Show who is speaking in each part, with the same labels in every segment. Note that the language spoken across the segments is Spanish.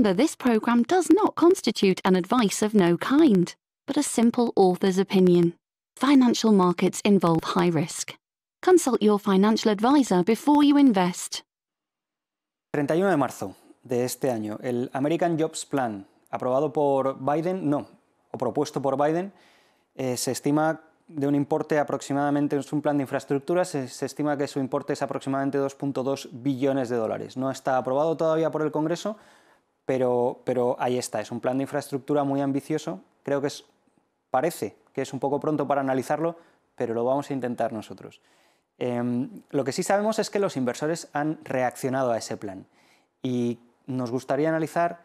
Speaker 1: Remember, this program does not constitute an advice of no kind, but a simple author's opinion. Financial markets involve high risk. Consult your financial advisor before you invest. 31 de marzo de este año, el American Jobs Plan, aprobado por Biden, no, o propuesto por Biden, eh, se estima de un importe aproximadamente, es un plan de infraestructura, se, se estima que su importe es aproximadamente 2.2 billones de dólares. No está aprobado todavía por el Congreso, pero, ahí está, es un plan de infraestructura muy ambicioso, creo que parece que es un poco pronto para analizarlo, pero lo vamos a intentar nosotros. Em, lo que sí sabemos es que los inversores han reaccionado a ese plan y nos gustaría analizar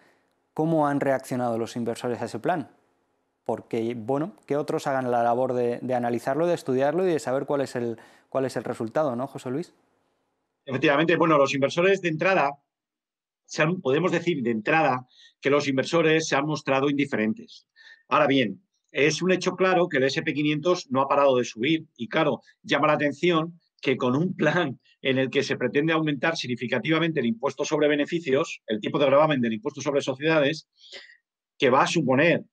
Speaker 1: cómo han reaccionado los inversores a ese plan, porque, bueno, que otros hagan la labor de, analizarlo, de estudiarlo y de saber
Speaker 2: cuál es el, cuál es el resultado, ¿no, José Luis? Efectivamente, bueno, los inversores de entrada podemos decir de entrada que los inversores se han mostrado indiferentes. Ahora bien, es un hecho claro que el SP500 no ha parado de subir y claro, llama la atención que con un plan en el que se pretende aumentar significativamente el impuesto sobre beneficios, el tipo de gravamen del impuesto sobre sociedades, que va a suponer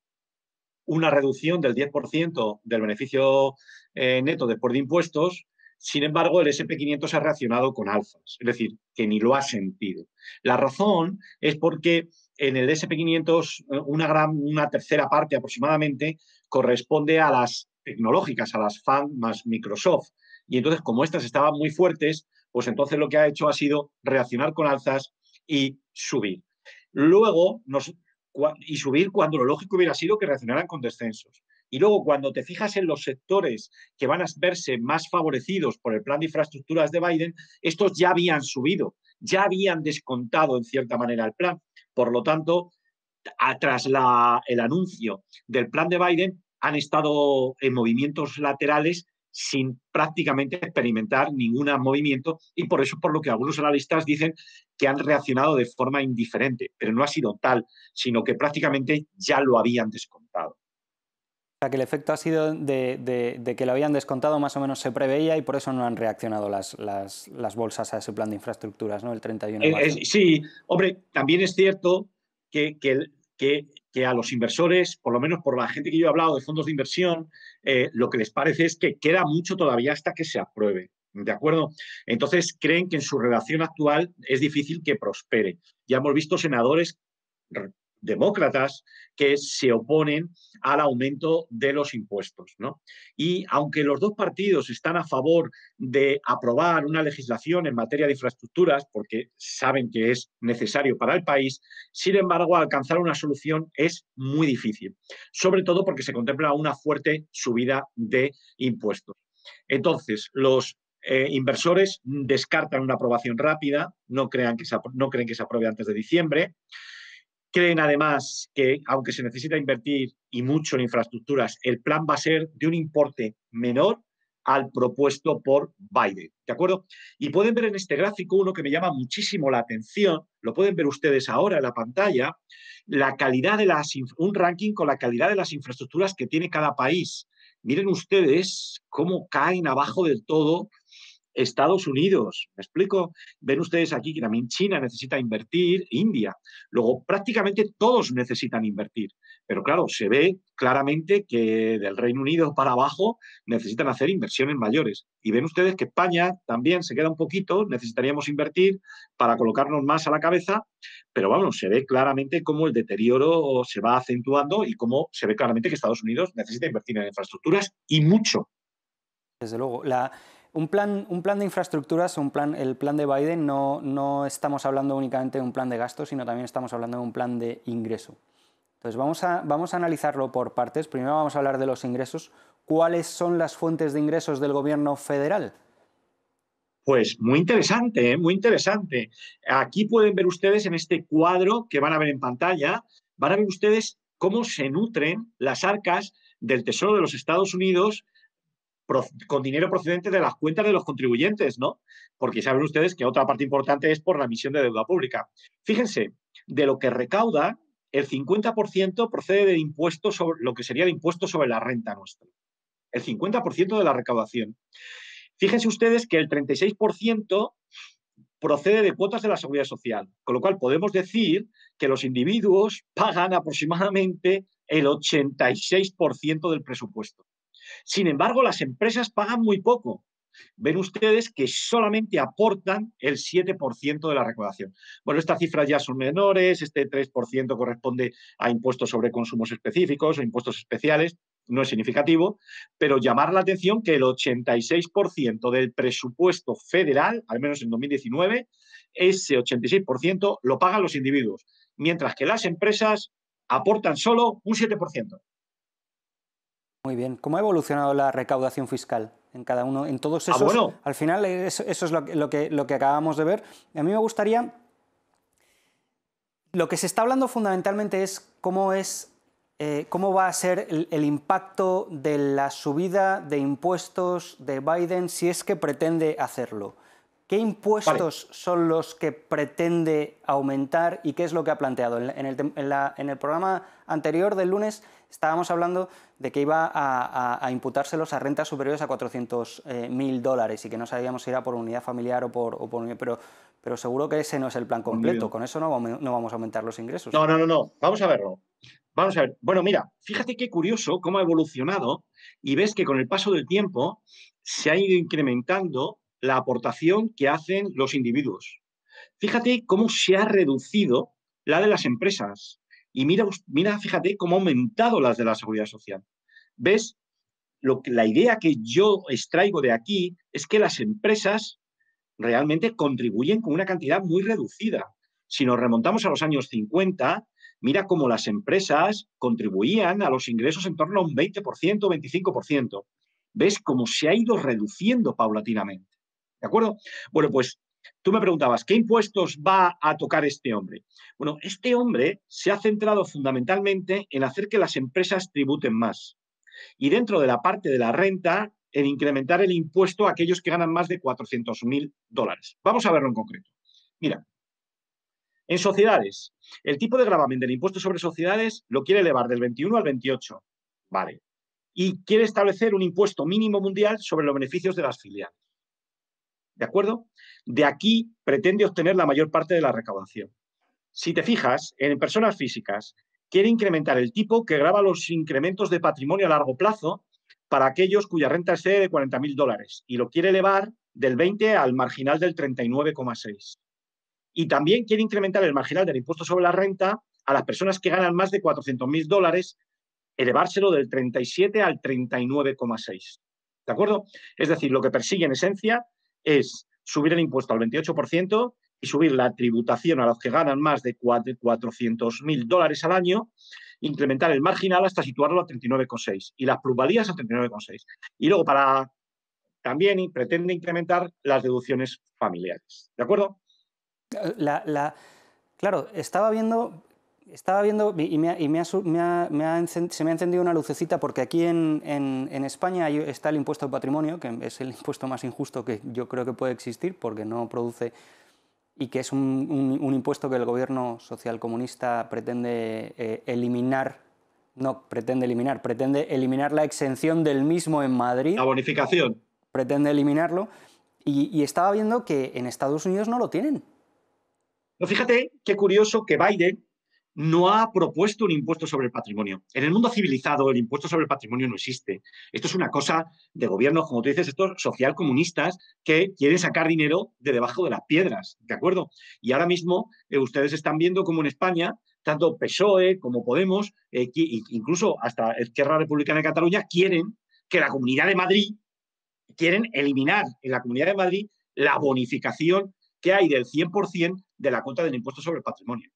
Speaker 2: una reducción del 10% del beneficio eh, neto después de impuestos, sin embargo, el SP500 ha reaccionado con alzas, es decir, que ni lo ha sentido. La razón es porque en el SP500 eh, una, tercera parte aproximadamente corresponde a las tecnológicas, a las FAN más Microsoft. Y entonces, como estas estaban muy fuertes, pues entonces lo que ha hecho ha sido reaccionar con alzas y subir. Luego, y subir cuando lo lógico hubiera sido que reaccionaran con descensos. Y luego, cuando te fijas en los sectores que van a verse más favorecidos por el plan de infraestructuras de Biden, estos ya habían subido, ya habían descontado en cierta manera el plan. Por lo tanto, tras el anuncio del plan de Biden, han estado en movimientos laterales sin prácticamente experimentar ningún movimiento y por eso por lo que algunos analistas dicen que han reaccionado de forma indiferente, pero no ha sido tal, sino que prácticamente ya lo habían descontado.
Speaker 1: O sea, que el efecto ha sido de, que lo habían descontado, más o menos se preveía y por eso no han reaccionado las, bolsas a ese plan de infraestructuras, ¿no? El 31 de marzo.
Speaker 2: sí, hombre, también es cierto que, a los inversores, por lo menos por la gente que yo he hablado de fondos de inversión, eh, lo que les parece es que queda mucho todavía hasta que se apruebe. ¿De acuerdo? Entonces creen que en su relación actual es difícil que prospere. Ya hemos visto senadores demócratas que se oponen al aumento de los impuestos. Y aunque los dos partidos están a favor de aprobar una legislación en materia de infraestructuras, porque saben que es necesario para el país, sin embargo, alcanzar una solución es muy difícil, sobre todo porque se contempla una fuerte subida de impuestos. Entonces, los eh, inversores descartan una aprobación rápida, no, crean que no creen que se apruebe antes de diciembre. Creen además que, aunque se necesita invertir y mucho en infraestructuras, el plan va a ser de un importe menor al propuesto por Biden. ¿De acuerdo? Y pueden ver en este gráfico uno que me llama muchísimo la atención, lo pueden ver ustedes ahora en la pantalla, la calidad de las, un ranking con la calidad de las infraestructuras que tiene cada país. Miren ustedes cómo caen abajo del todo Estados Unidos, ¿me explico? Ven ustedes aquí que también China necesita invertir, India. Luego, prácticamente todos necesitan invertir. Pero claro, se ve claramente que del Reino Unido para abajo necesitan hacer inversiones mayores. Y ven ustedes que España también se queda un poquito, necesitaríamos invertir para colocarnos más a la cabeza, pero vamos, bueno, se ve claramente cómo el deterioro se va acentuando y cómo se ve claramente que Estados Unidos necesita invertir en infraestructuras y mucho. Desde luego,
Speaker 1: la, un plan, un plan de infraestructuras, un plan, el plan de Biden, no, no estamos hablando únicamente de un plan de gasto, sino también estamos hablando de un plan de ingreso. Entonces vamos a, vamos a analizarlo por partes. Primero vamos a hablar de los ingresos. ¿Cuáles son las fuentes de ingresos del gobierno
Speaker 2: federal? Pues muy interesante, ¿eh? muy interesante. Aquí pueden ver ustedes en este cuadro que van a ver en pantalla, van a ver ustedes cómo se nutren las arcas del Tesoro de los Estados Unidos con dinero procedente de las cuentas de los contribuyentes, ¿no? Porque saben ustedes que otra parte importante es por la emisión de deuda pública. Fíjense, de lo que recauda, el 50% procede de impuestos sobre lo que sería el impuesto sobre la renta nuestra. El 50% de la recaudación. Fíjense ustedes que el 36% procede de cuotas de la seguridad social, con lo cual podemos decir que los individuos pagan aproximadamente el 86% del presupuesto. Sin embargo, las empresas pagan muy poco. Ven ustedes que solamente aportan el 7% de la recaudación. Bueno, estas cifras ya son menores, este 3% corresponde a impuestos sobre consumos específicos o impuestos especiales, no es significativo, pero llamar la atención que el 86% del presupuesto federal, al menos en 2019, ese 86% lo pagan los individuos, mientras que las empresas aportan solo un 7%.
Speaker 1: Muy bien. ¿Cómo ha evolucionado la recaudación fiscal en cada uno, en todos ah, esos? Al final, eso, es lo, que, lo que acabamos de ver. A mí me gustaría. Lo que se está hablando fundamentalmente es cómo es. Eh, ¿Cómo va a ser el, impacto de la subida de impuestos de Biden si es que pretende hacerlo? ¿Qué impuestos son los que pretende aumentar y qué es lo que ha planteado? en el programa anterior del lunes estábamos hablando de que iba a, imputárselos a rentas superiores a 400.000 eh, mil dólares y que no sabíamos si era por unidad familiar o por, unidad, pero, pero seguro que ese no es el plan completo. Con eso no, no vamos a aumentar los ingresos. No, no, no, no. Vamos a verlo.
Speaker 2: Vamos a ver. Bueno, mira, fíjate qué curioso cómo ha evolucionado y ves que con el paso del tiempo se ha ido incrementando la aportación que hacen los individuos. Fíjate cómo se ha reducido la de las empresas. Y mira, mira, fíjate cómo ha aumentado las de la seguridad social. ¿Ves? la idea que yo extraigo de aquí es que las empresas realmente contribuyen con una cantidad muy reducida. Si nos remontamos a los años 50, mira cómo las empresas contribuían a los ingresos en torno a un 20%, 25%. ¿Ves cómo se ha ido reduciendo paulatinamente? ¿De acuerdo? Bueno, pues Tú me preguntabas, ¿qué impuestos va a tocar este hombre? Bueno, este hombre se ha centrado fundamentalmente en hacer que las empresas tributen más. Y dentro de la parte de la renta, en incrementar el impuesto a aquellos que ganan más de 400 mil dólares. Vamos a verlo en concreto. Mira, en sociedades, el tipo de gravamen del impuesto sobre sociedades lo quiere elevar del 21 al 28. Vale. Y quiere establecer un impuesto mínimo mundial sobre los beneficios de las filiales. ¿De acuerdo? De aquí pretende obtener la mayor parte de la recaudación. Si te fijas, en personas físicas, quiere incrementar el tipo que graba los incrementos de patrimonio a largo plazo para aquellos cuya renta excede de 40.000 dólares y lo quiere elevar del 20 al marginal del 39,6. Y también quiere incrementar el marginal del impuesto sobre la renta a las personas que ganan más de 400.000 dólares, elevárselo del 37 al 39,6. ¿De acuerdo? Es decir, lo que persigue en esencia es subir el impuesto al 28% y subir la tributación a los que ganan más de 400.000 dólares al año, incrementar el marginal hasta situarlo a 39,6 y las plusvalías a 39,6. Y luego para también pretende incrementar las deducciones familiares. ¿De acuerdo? La,
Speaker 1: claro, estaba viendo estaba viendo y, se me ha encendido una lucecita porque aquí en, España está el impuesto al patrimonio, que es el impuesto más injusto que yo creo que puede existir porque no produce y que es un, impuesto que el gobierno socialcomunista pretende eh, eliminar, no pretende eliminar, pretende eliminar la exención del mismo en Madrid. La bonificación. Pretende eliminarlo. y, estaba viendo que en Estados Unidos no lo tienen. No,
Speaker 2: fíjate qué curioso que Biden no ha propuesto un impuesto sobre el patrimonio. En el mundo civilizado el impuesto sobre el patrimonio no existe. Esto es una cosa de gobiernos, como tú dices, estos socialcomunistas que quieren sacar dinero de debajo de las piedras, ¿de acuerdo? Y ahora mismo eh, ustedes están viendo como en España, tanto PSOE como Podemos, eh, incluso hasta Esquerra Republicana de Cataluña, quieren que la Comunidad de Madrid, quieren eliminar en la Comunidad de Madrid la bonificación que hay del 100% de la cuota del impuesto sobre el patrimonio.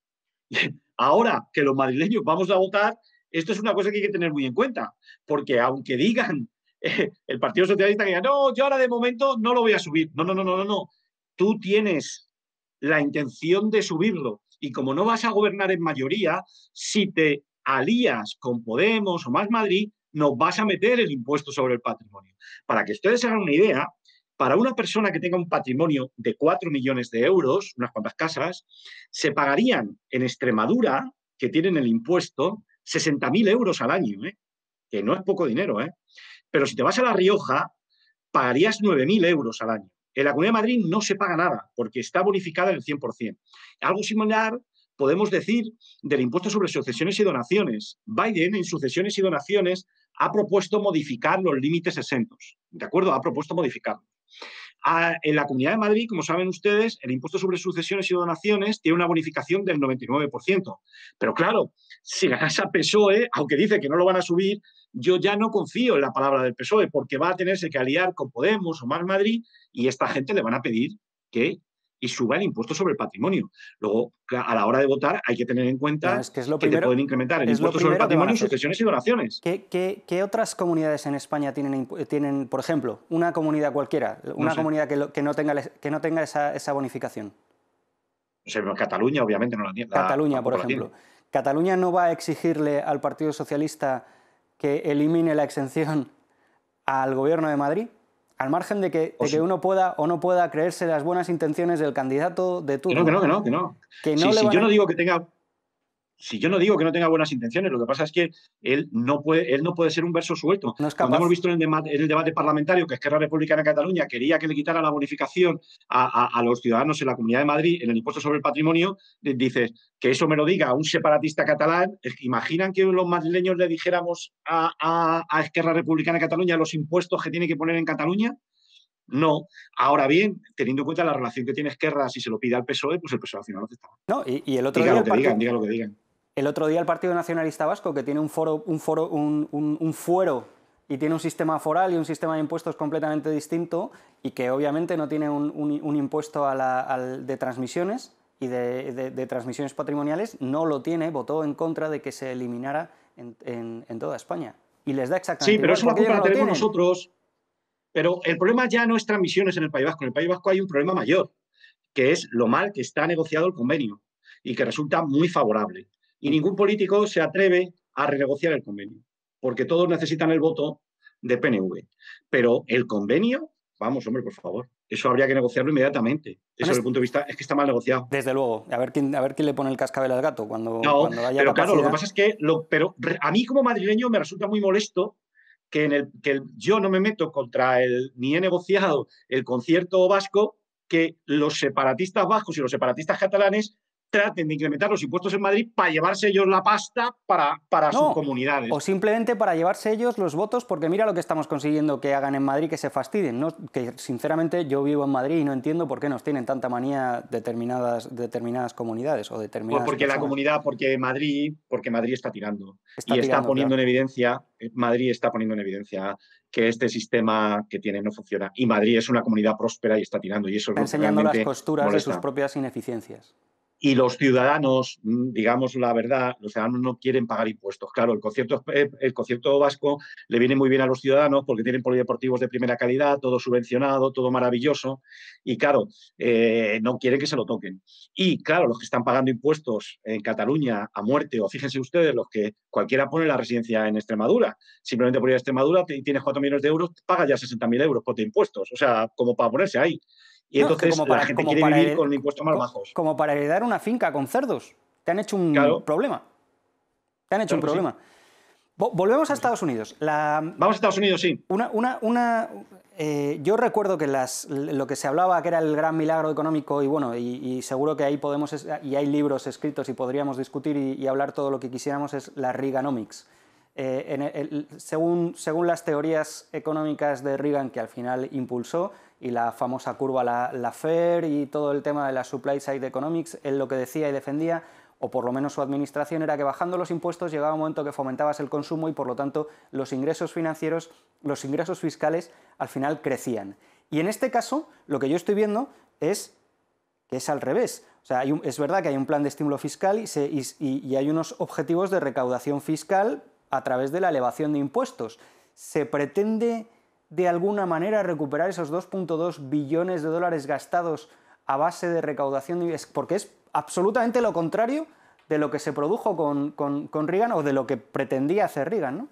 Speaker 2: Ahora que los madrileños vamos a votar, esto es una cosa que hay que tener muy en cuenta, porque aunque digan eh, el Partido Socialista que no, yo ahora de momento no lo voy a subir. No, no, no, no, no, no. Tú tienes la intención de subirlo y como no vas a gobernar en mayoría, si te alías con Podemos o más Madrid, nos vas a meter el impuesto sobre el patrimonio. Para que ustedes hagan una idea, para una persona que tenga un patrimonio de 4 millones de euros, unas cuantas casas, se pagarían en Extremadura, que tienen el impuesto, 60.000 euros al año, ¿eh? que no es poco dinero. ¿eh? Pero si te vas a La Rioja, pagarías 9.000 euros al año. En la Comunidad de Madrid no se paga nada, porque está bonificada en el 100%. Algo similar podemos decir del impuesto sobre sucesiones y donaciones. Biden en sucesiones y donaciones ha propuesto modificar los límites exentos, ¿de acuerdo? Ha propuesto modificarlo. Ah, en la Comunidad de Madrid, como saben ustedes, el impuesto sobre sucesiones y donaciones tiene una bonificación del 99%. Pero claro, si ganas a PSOE, aunque dice que no lo van a subir, yo ya no confío en la palabra del PSOE porque va a tenerse que aliar con Podemos o Más Madrid y esta gente le van a pedir que y suba el impuesto sobre el patrimonio. Luego, a la hora de votar, hay que tener en cuenta que, es te pueden incrementar el impuesto sobre el patrimonio, sucesiones y donaciones.
Speaker 1: ¿Qué, otras comunidades en España tienen, tienen, por ejemplo, una comunidad cualquiera, una comunidad que, no tenga, que no tenga esa, bonificación?
Speaker 2: Cataluña, obviamente, no la Cataluña, por ejemplo.
Speaker 1: Cataluña no va a exigirle al Partido Socialista que elimine la exención al Gobierno de Madrid? al margen de que, uno pueda o no pueda creerse las buenas intenciones del candidato de turno. Que no, que no, que no. yo no digo
Speaker 2: que tenga si yo no digo que no tenga buenas intenciones, lo que pasa es que él no puede, él no puede ser un verso suelto. No hemos visto en el, debate, parlamentario que Esquerra Republicana Cataluña quería que le quitara la bonificación a, los ciudadanos en la Comunidad de Madrid en el impuesto sobre el patrimonio, dices que eso me lo diga un separatista catalán. ¿Imaginan que los madrileños le dijéramos a, Esquerra Republicana de Cataluña los impuestos que tiene que poner en Cataluña? No. Ahora bien, teniendo en cuenta la relación que tiene Esquerra, si se lo pide al PSOE, pues el PSOE al final lo está. No, y, el otro digan, diga lo que digan. El otro día el Partido Nacionalista Vasco, que tiene
Speaker 1: un, foro, un, foro, un, fuero y tiene un sistema foral y un sistema de impuestos completamente distinto y que obviamente no tiene un, impuesto de transmisiones y de, transmisiones patrimoniales, no lo tiene, votó en contra de que se eliminara en,
Speaker 2: toda España. Y les da exactamente. Sí, pero es una culpa que tenemos nosotros. Pero el problema ya no es transmisiones en el País Vasco. En el País Vasco hay un problema mayor, que es lo mal que está negociado el convenio y que resulta muy favorable y ningún político se atreve a renegociar el convenio, porque todos necesitan el voto de PNV. Pero el convenio, vamos, hombre, por favor, eso habría que negociarlo inmediatamente. Eso desde el punto de vista es que está mal negociado. Desde luego, a
Speaker 1: ver quién, a ver le pone el cascabel al gato
Speaker 2: cuando, no, cuando haya pero claro, lo que pasa es que pero a mí como madrileño me resulta muy molesto que, en el, que yo no me meto contra el, ni he negociado el concierto vasco, que los separatistas vascos y los separatistas catalanes traten de incrementar los impuestos en Madrid para llevarse ellos la pasta para, para sus comunidades. O
Speaker 1: simplemente para llevarse ellos los votos, porque mira lo que estamos consiguiendo que hagan en Madrid, que se fastiden. Que sinceramente yo vivo en Madrid y no entiendo por qué nos tienen tanta manía determinadas, determinadas
Speaker 2: comunidades o determinadas. Pues porque la comunidad, porque Madrid, porque Madrid está tirando. y está poniendo en evidencia, eh, Madrid está poniendo en evidencia que este sistema que tiene no funciona. Y Madrid es una comunidad próspera y está tirando. Y eso está enseñando las costuras de sus propias ineficiencias y los ciudadanos, mm, digamos la verdad, los ciudadanos no quieren pagar impuestos. Claro, el concierto, eh, el concierto vasco le viene muy bien a los ciudadanos porque tienen polideportivos de primera calidad, todo subvencionado, todo maravilloso, y claro, eh, no quieren que se lo toquen. Y claro, los que están pagando impuestos en Cataluña a muerte, o fíjense ustedes, los que cualquiera pone la residencia en Extremadura, simplemente por ir a Extremadura tienes 4 millones de euros, pagas ya 60.000 euros por de impuestos, o sea, como para ponerse ahí. Y entonces como para, la vivir con impuestos más bajos.
Speaker 1: Como para heredar una finca con cerdos. Te han hecho un problema. Te han hecho un problema. Volvemos a Estados Unidos. Vamos a Estados Unidos, sí. Una, eh, yo recuerdo que lo que se hablaba que era el gran milagro económico y bueno, y, seguro que ahí podemos, y hay libros escritos y podríamos discutir y, hablar todo lo que quisiéramos, es la Reaganomics. Eh, según, las teorías económicas de Reagan que al final impulsó y la famosa curva la, y todo el tema de la supply side economics, él lo que decía y defendía o por lo menos su administración, era que bajando los impuestos llegaba un momento que fomentabas el consumo y por lo tanto los ingresos financieros, los ingresos fiscales al final crecían. Y en este caso lo que yo estoy viendo es que es al revés. O sea, es verdad que hay un plan de estímulo fiscal y, y hay unos objetivos de recaudación fiscal a través de la elevación de impuestos. Se pretende de alguna manera recuperar esos 2.2 billones de dólares gastados a base de recaudación, de... porque es absolutamente lo contrario de lo que se produjo con, con, con Reagan o de lo que pretendía hacer Reagan,
Speaker 2: ¿no?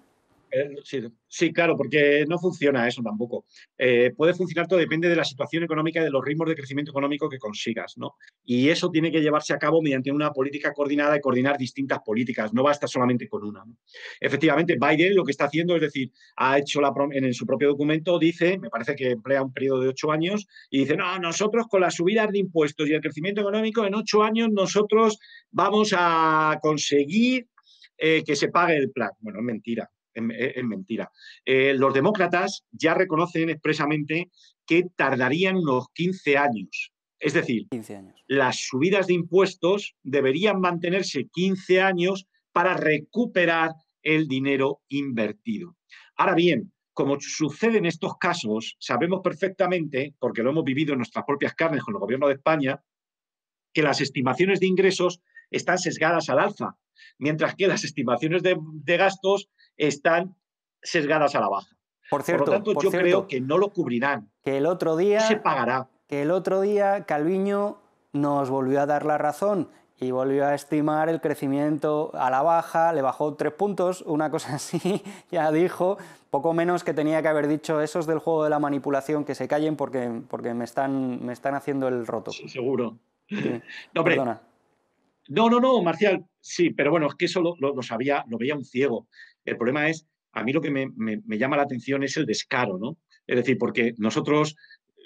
Speaker 2: Eh, sí, claro, porque no funciona eso tampoco. Eh, puede funcionar todo, depende de la situación económica y de los ritmos de crecimiento económico que consigas, ¿no? Y eso tiene que llevarse a cabo mediante una política coordinada y coordinar distintas políticas, no basta solamente con una. Efectivamente, Biden lo que está haciendo es decir, ha hecho la en su propio documento, dice, me parece que emplea un periodo de ocho años, y dice, no, nosotros con las subidas de impuestos y el crecimiento económico en ocho años nosotros vamos a conseguir eh, que se pague el plan. Bueno, es mentira es, mentira. Eh, los demócratas ya reconocen expresamente que tardarían unos 15 años. Es decir, 15 las subidas de impuestos deberían mantenerse 15 años para recuperar el dinero invertido. Ahora bien, como sucede en estos casos, sabemos perfectamente, porque lo hemos vivido en nuestras propias carnes con el gobierno de España, que las estimaciones de ingresos están sesgadas al alza, mientras que las estimaciones de gastos están sesgadas a la baja. Por, cierto, lo tanto, yo creo que no lo cubrirán.
Speaker 1: Que el otro día. se pagará. Que el otro día Calviño nos volvió a dar la razón y volvió a estimar el crecimiento a la baja, le bajó tres puntos, una cosa así, ya dijo, poco menos que tenía que haber dicho esos del juego de la manipulación que se callen
Speaker 2: porque, porque me, están, me están haciendo el roto. seguro. No, Perdona. No, no, no, Marcial, sí, pero bueno, es que eso sabía, lo veía un ciego. El problema es, a mí lo que me, llama la atención es el descaro, ¿no? Es decir, porque nosotros,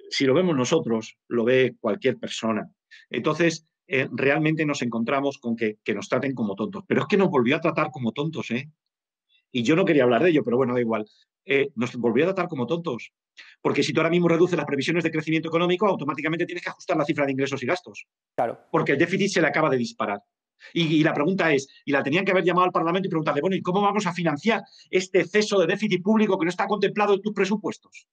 Speaker 2: si lo vemos nosotros, lo ve cualquier persona. Entonces, eh, realmente nos encontramos con que, nos traten como tontos. Pero es que nos volvió a tratar como tontos, ¿eh? Y yo no quería hablar de ello, pero bueno, da igual. Eh, nos volvió a tratar como tontos. Porque si tú ahora mismo reduces las previsiones de crecimiento económico, automáticamente tienes que ajustar la cifra de ingresos y gastos. Claro. Porque el déficit se le acaba de disparar. Y, la pregunta es, y la tenían que haber llamado al Parlamento y preguntarle, bueno, ¿y cómo vamos a financiar este exceso de déficit público que no está contemplado en tus presupuestos?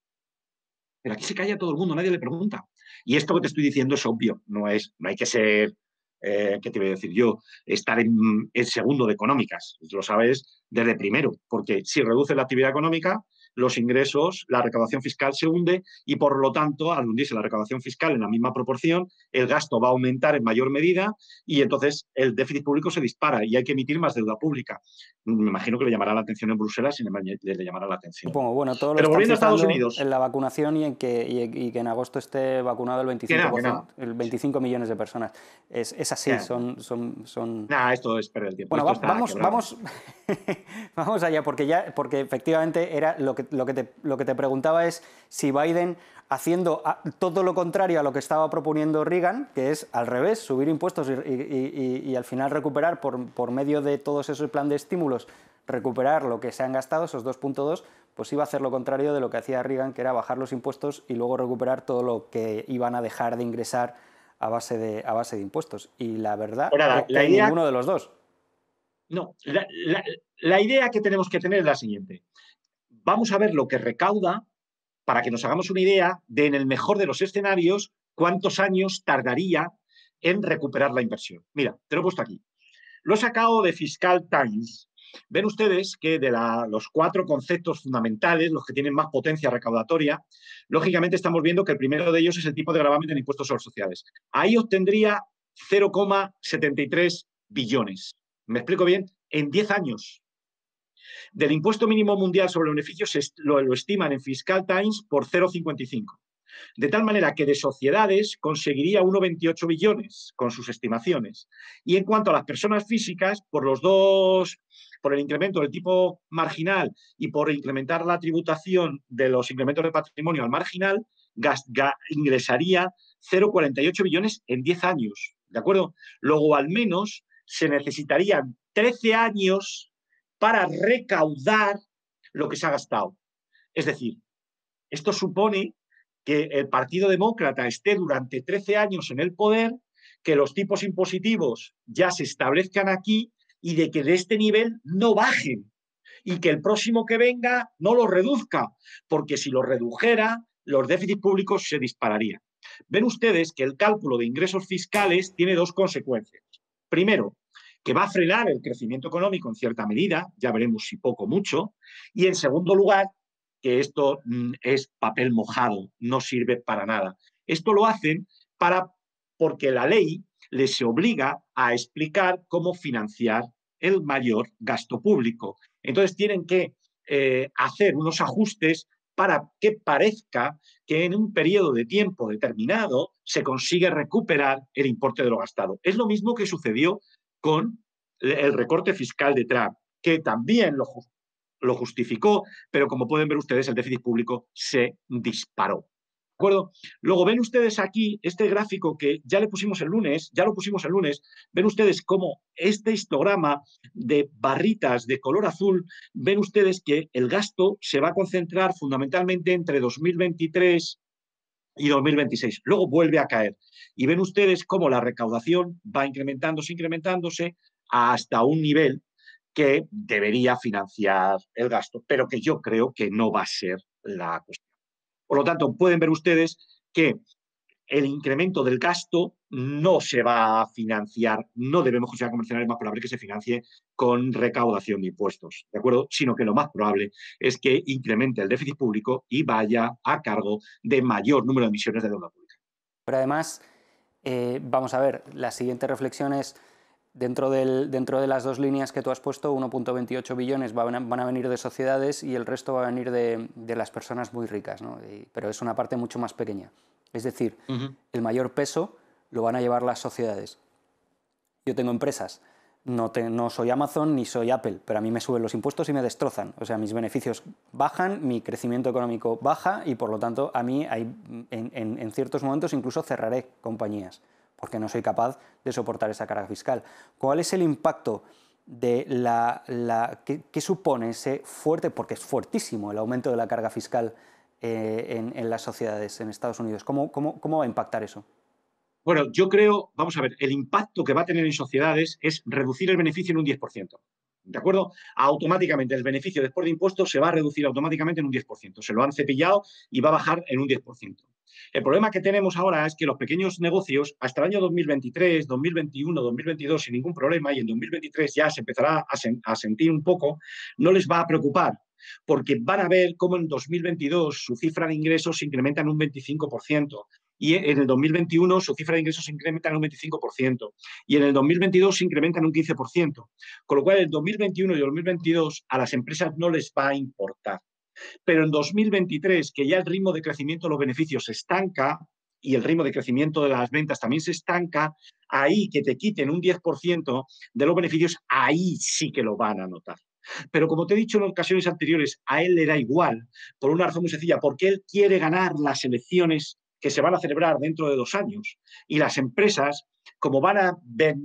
Speaker 2: Pero aquí se calla todo el mundo, nadie le pregunta. Y esto que te estoy diciendo es obvio, no, es, no hay que ser, eh, ¿qué te voy a decir yo? Estar en, el segundo de económicas, lo sabes desde primero, porque si reduce la actividad económica, los ingresos, la recaudación fiscal se hunde y por lo tanto, al hundirse la recaudación fiscal en la misma proporción, el gasto va a aumentar en mayor medida y entonces el déficit público se dispara y hay que emitir más deuda pública. Me imagino que le llamará la atención en Bruselas y le llamará la atención. Supongo, bueno, todo lo Pero volviendo a Estados Unidos.
Speaker 1: En la vacunación y en que, en agosto esté vacunado el 25%, El 25 millones de personas. Es, así, son... son, son... Nah,
Speaker 2: esto es perder el
Speaker 1: tiempo. Bueno, vamos, vamos, vamos allá, porque, ya, porque efectivamente era lo que lo, que te, preguntaba es si Biden, haciendo todo lo contrario a lo que estaba proponiendo Reagan, que es al revés, subir impuestos y, al final recuperar por, por medio de todos esos plan de estímulos, recuperar lo que se han gastado, esos 2.2, pues iba a hacer lo contrario de lo que hacía Reagan, que era bajar los impuestos y luego recuperar todo lo que iban a dejar de ingresar a base de, a base de impuestos. Y la verdad
Speaker 2: ninguno de los dos. No, la idea que tenemos que tener es la siguiente vamos a ver lo que recauda para que nos hagamos una idea de, en el mejor de los escenarios, cuántos años tardaría en recuperar la inversión. Mira, te lo he puesto aquí. Lo he sacado de Fiscal Times. Ven ustedes que de los cuatro conceptos fundamentales, los que tienen más potencia recaudatoria, lógicamente estamos viendo que el primero de ellos es el tipo de gravamen en impuestos sobre sociales. Ahí obtendría 0,73 billones. ¿Me explico bien? En 10 años. Del impuesto mínimo mundial sobre beneficios lo, estiman en Fiscal Times por 0,55. De tal manera que de sociedades conseguiría 1,28 billones con sus estimaciones. Y en cuanto a las personas físicas, por los dos, por el incremento del tipo marginal y por incrementar la tributación de los incrementos de patrimonio al marginal, ingresaría 0,48 billones en 10 años. ¿De acuerdo? Luego, al menos, se necesitarían 13 años para recaudar lo que se ha gastado. Es decir, esto supone que el Partido Demócrata esté durante 13 años en el poder, que los tipos impositivos ya se establezcan aquí y de que de este nivel no bajen y que el próximo que venga no los reduzca, porque si lo redujera, los déficits públicos se dispararían. Ven ustedes que el cálculo de ingresos fiscales tiene dos consecuencias. Primero, que va a frenar el crecimiento económico en cierta medida, ya veremos si poco o mucho, y en segundo lugar, que esto mm, es papel mojado, no sirve para nada. Esto lo hacen para, porque la ley les obliga a explicar cómo financiar el mayor gasto público. Entonces tienen que eh, hacer unos ajustes para que parezca que en un periodo de tiempo determinado se consigue recuperar el importe de lo gastado. Es lo mismo que sucedió con el recorte fiscal de Trump, que también lo, justificó, pero como pueden ver ustedes, el déficit público se disparó. ¿De acuerdo? Luego ven ustedes aquí este gráfico que ya le pusimos el lunes, ya lo pusimos el lunes, ven ustedes cómo este histograma de barritas de color azul, ven ustedes que el gasto se va a concentrar fundamentalmente entre 2023 y 2026. Luego vuelve a caer. Y ven ustedes cómo la recaudación va incrementándose, incrementándose hasta un nivel que debería financiar el gasto, pero que yo creo que no va a ser la cuestión. Por lo tanto, pueden ver ustedes que el incremento del gasto no se va a financiar, no debemos considerar es más probable que se financie con recaudación de impuestos, ¿de acuerdo? Sino que lo más probable es que incremente el déficit público y vaya a cargo de mayor número de emisiones de deuda pública.
Speaker 1: Pero además, eh, vamos a ver, la siguiente reflexión es Dentro, dentro, de las dos líneas que tú has puesto, 1.28 billones van a, venir de sociedades y el resto va a venir de, de las personas muy ricas, ¿no? pero es una parte mucho más pequeña. Es decir, el mayor peso lo van a llevar las sociedades. Yo tengo empresas, no, no, soy Amazon ni soy Apple, pero a mí me suben los impuestos y me destrozan. O sea, mis beneficios bajan, mi crecimiento económico baja y por lo tanto a mí hay, en, en ciertos momentos incluso cerraré compañías porque no soy capaz de soportar esa carga fiscal. ¿Cuál es el impacto de la, que, supone ese fuerte, porque es fuertísimo el aumento de la carga fiscal eh, en, las sociedades en Estados
Speaker 2: Unidos? ¿Cómo, cómo, va a impactar eso? Bueno, yo creo, vamos a ver, el impacto que va a tener en sociedades es reducir el beneficio en un 10%. ¿De acuerdo? Automáticamente el beneficio después de impuestos se va a reducir automáticamente en un 10%. Se lo han cepillado y va a bajar en un 10%. El problema que tenemos ahora es que los pequeños negocios, hasta el año 2023, 2021, 2022, sin ningún problema, y en 2023 ya se empezará a, sentir un poco, no les va a preocupar porque van a ver cómo en 2022 su cifra de ingresos se incrementa en un 25%, y en el 2021 su cifra de ingresos se incrementa en un 25% y en el 2022 se incrementa en un 15%. Con lo cual, el 2021 y el 2022 a las empresas no les va a importar. Pero en 2023, que ya el ritmo de crecimiento de los beneficios se estanca y el ritmo de crecimiento de las ventas también se estanca, ahí que te quiten un 10% de los beneficios, ahí sí que lo van a notar. Pero como te he dicho en ocasiones anteriores, a él le da igual, por una razón muy sencilla, porque él quiere ganar las elecciones que se van a celebrar dentro de dos años. Y las empresas, como van a ver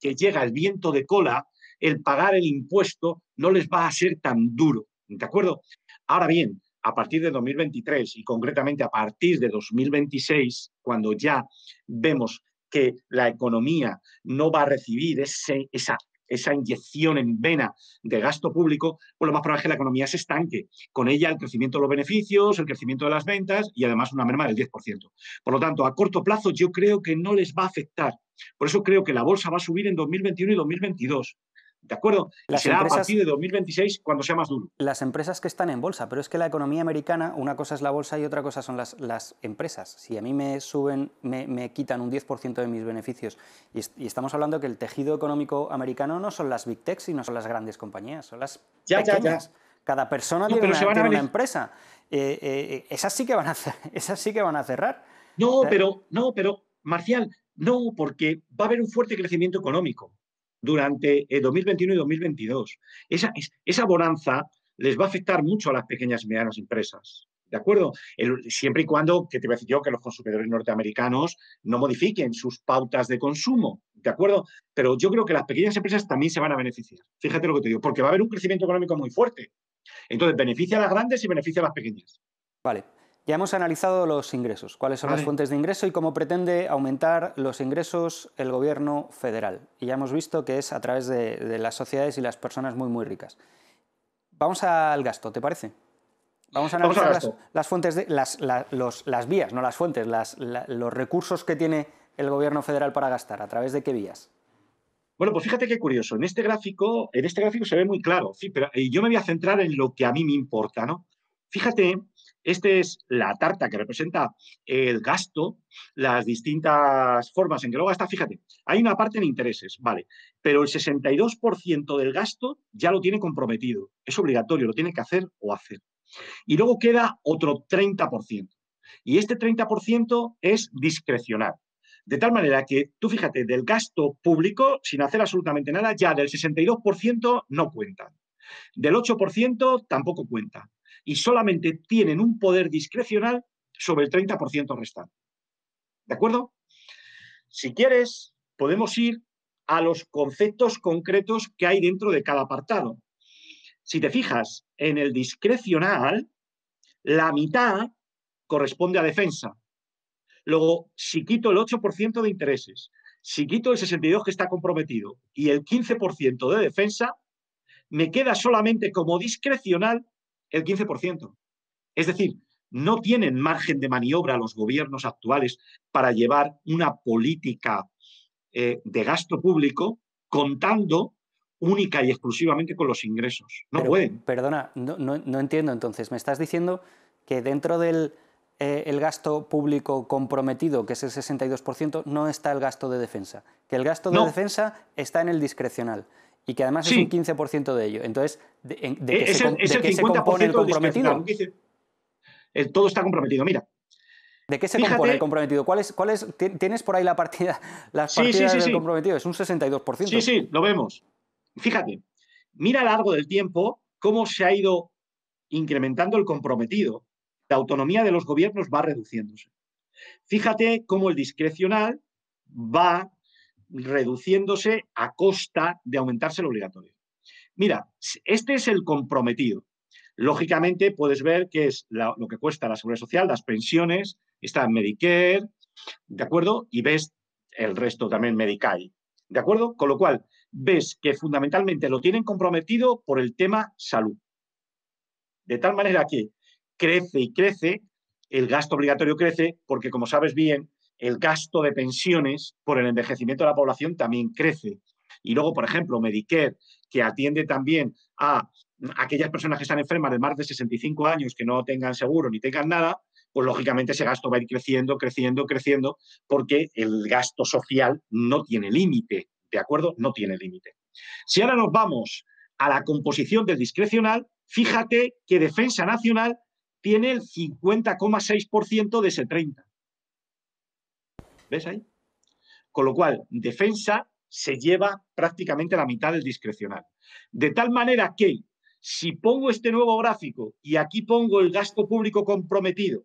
Speaker 2: que llega el viento de cola, el pagar el impuesto no les va a ser tan duro. ¿De acuerdo? Ahora bien, a partir de 2023 y concretamente a partir de 2026, cuando ya vemos que la economía no va a recibir esa, esa inyección en vena de gasto público, pues lo más probable es que la economía se estanque. Con ella el crecimiento de los beneficios, el crecimiento de las ventas y además una merma del 10%. Por lo tanto, a corto plazo yo creo que no les va a afectar. Por eso creo que la bolsa va a subir en 2021 y 2022. ¿De acuerdo? Las Será a partir de 2026 cuando sea más duro.
Speaker 1: Las empresas que están en bolsa, pero es que la economía americana, una cosa es la bolsa y otra cosa son las, las empresas. Si a mí me suben, me, quitan un 10% de mis beneficios, y, estamos hablando que el tejido económico americano no son las big techs sino son las grandes compañías, son las ya, pequeñas. Cada persona tiene, una, empresa. Eh, eh, eh, esas, sí que van a, esas sí que van a
Speaker 2: cerrar. No, pero, no, pero, Marcial, no, porque va a haber un fuerte crecimiento económico durante el eh, 2021 y 2022. Esa, esa bonanza les va a afectar mucho a las pequeñas y medianas empresas. ¿De acuerdo? siempre y cuando, que te voy a decir yo, que los consumidores norteamericanos no modifiquen sus pautas de consumo. ¿De acuerdo? Pero yo creo que las pequeñas empresas también se van a beneficiar. Fíjate lo que te digo, porque va a haber un crecimiento económico muy fuerte. Entonces, beneficia a las grandes y beneficia a las pequeñas. Vale. Ya hemos analizado los ingresos,
Speaker 1: cuáles son las fuentes de ingreso y cómo pretende aumentar los ingresos el gobierno federal. Y ya hemos visto que es a través de, las sociedades y las personas muy, muy ricas. Vamos al gasto, ¿te parece? Vamos a analizar las, fuentes, de, las, vías, no las fuentes, los recursos que tiene el gobierno federal para gastar, a través de qué vías.
Speaker 2: Bueno, pues fíjate qué curioso. En este gráfico, en este gráfico se ve muy claro, sí, pero eh, yo me voy a centrar en lo que a mí me importa, ¿no? Fíjate esta es la tarta que representa el gasto, las distintas formas en que lo gasta. Fíjate, hay una parte en intereses, vale, pero el 62% del gasto ya lo tiene comprometido. Es obligatorio, lo tiene que hacer o hacer. Y luego queda otro 30%. Y este 30% es discrecional. De tal manera que tú fíjate, del gasto público, sin hacer absolutamente nada, ya del 62% no cuenta. Del 8% tampoco cuenta y solamente tienen un poder discrecional sobre el 30% restante. ¿De acuerdo? Si quieres, podemos ir a los conceptos concretos que hay dentro de cada apartado. Si te fijas en el discrecional, la mitad corresponde a defensa. Luego, si quito el 8% de intereses, si quito el 62% que está comprometido y el 15% de defensa, me queda solamente como discrecional el 15%. Es decir, no tienen margen de maniobra los gobiernos actuales para llevar una política eh, de gasto público contando única y exclusivamente con los ingresos. No pueden. Perdona,
Speaker 1: no, entiendo entonces. Me estás diciendo que dentro del eh, gasto público comprometido, que es el 62%, no está el gasto de defensa. Que el gasto de defensa está en el discrecional y que además es un 15% de ello. Entonces, ¿de, e-, se, el, compone el comprometido? Eh, todo está comprometido, mira. ¿De qué se compone el comprometido? ¿Cuál es, cuál ¿Tienes por ahí la partida, las partidas del comprometido? Es un 62%.
Speaker 2: Sí, sí, lo vemos. Fíjate, mira a lo largo del tiempo cómo se ha ido incrementando el comprometido. La autonomía de los gobiernos va reduciéndose. Fíjate cómo el discrecional va reduciéndose a costa de aumentarse el obligatorio. Mira, este es el comprometido. Lógicamente puedes ver que es lo que cuesta la seguridad social, las pensiones, está Medicare, ¿de acuerdo? Y ves el resto también, Medicaid, ¿de acuerdo? Con lo cual, ves que fundamentalmente lo tienen comprometido por el tema salud. De tal manera que crece y crece, el gasto obligatorio crece, porque como sabes bien, el gasto de pensiones por el envejecimiento de la población también crece. Y luego, por ejemplo, Medicare, que atiende también a aquellas personas que están enfermas de más de 65 años que no tengan seguro ni tengan nada, pues lógicamente ese gasto va a ir creciendo, creciendo, creciendo, porque el gasto social no tiene límite, ¿de acuerdo? No tiene límite. Si ahora nos vamos a la composición del discrecional, fíjate que Defensa Nacional tiene el 50,6% de ese 30%. ¿Ves ahí? Con lo cual, defensa se lleva prácticamente la mitad del discrecional. De tal manera que si pongo este nuevo gráfico y aquí pongo el gasto público comprometido,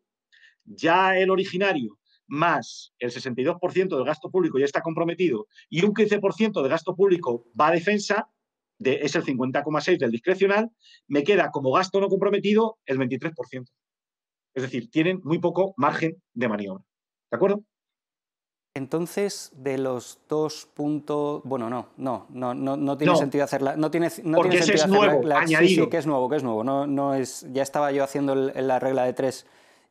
Speaker 2: ya el originario, más el 62% del gasto público ya está comprometido y un 15% de gasto público va a defensa, de, es el 50,6% del discrecional, me queda como gasto no comprometido el 23%. Es decir, tienen muy poco margen de maniobra. ¿De acuerdo?
Speaker 1: Entonces, de los dos puntos. Bueno, no, no, no, no, tiene sentido hacerla. No tiene, no sentido es nuevo, añadido. Sí, sí, que es nuevo, que es nuevo. No, no es, ya estaba yo haciendo la regla de tres